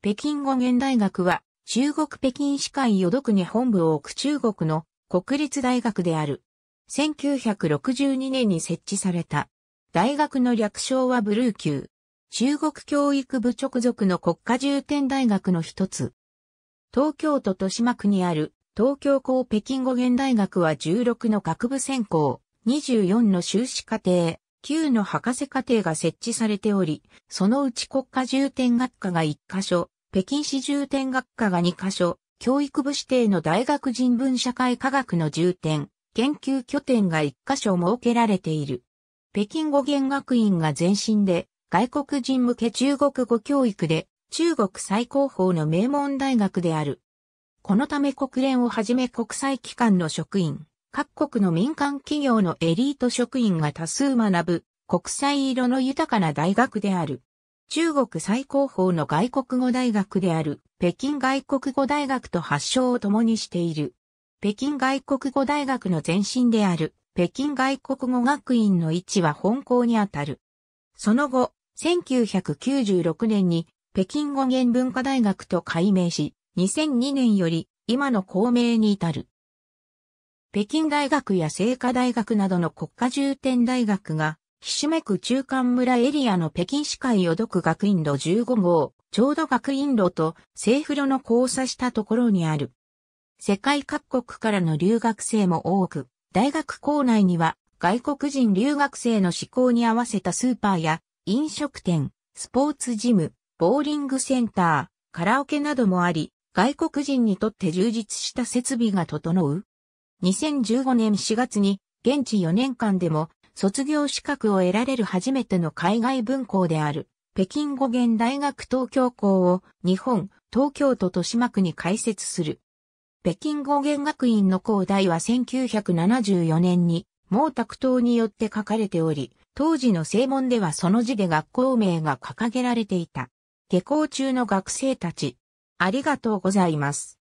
北京語源大学は、中国北京市会淀区に本部を置く中国の国立大学である。1962年に設置された。大学の略称はブルー級。中国教育部直属の国家重点大学の一つ。東京都豊島区にある東京高北京語源大学は16の学部専攻、24の修士課程、9の博士課程が設置されており、そのうち国家重点学科が1カ所、北京市重点学科が2カ所、教育部指定の大学人文社会科学の重点、研究拠点が1カ所設けられている。北京語言学院が前身で、外国人向け中国語教育で、中国最高峰の名門大学である。このため国連をはじめ国際機関の職員、各国の民間企業のエリート職員が多数学ぶ国際色の豊かな大学である。中国最高峰の外国語大学である北京外国語大学と発祥を共にしている。北京外国語大学の前身である北京外国語学院の位置は本校にあたる。その後、1996年に北京語言文化大学と改名し、2002年より今の校名に至る。北京大学や聖華大学などの国家重点大学が、ひしめく中間村エリアの北京市会を読学院路15号、ちょうど学院路と政府路の交差したところにある。世界各国からの留学生も多く、大学校内には外国人留学生の志向に合わせたスーパーや飲食店、スポーツジム、ボーリングセンター、カラオケなどもあり、外国人にとって充実した設備が整う2015年4月に現地4年間でも卒業資格を得られる初めての海外分校である北京語源大学東京校を日本、東京都豊島区に開設する。北京語源学院の校題は1974年に毛沢東によって書かれており、当時の正門ではその字で学校名が掲げられていた。下校中の学生たち、ありがとうございます。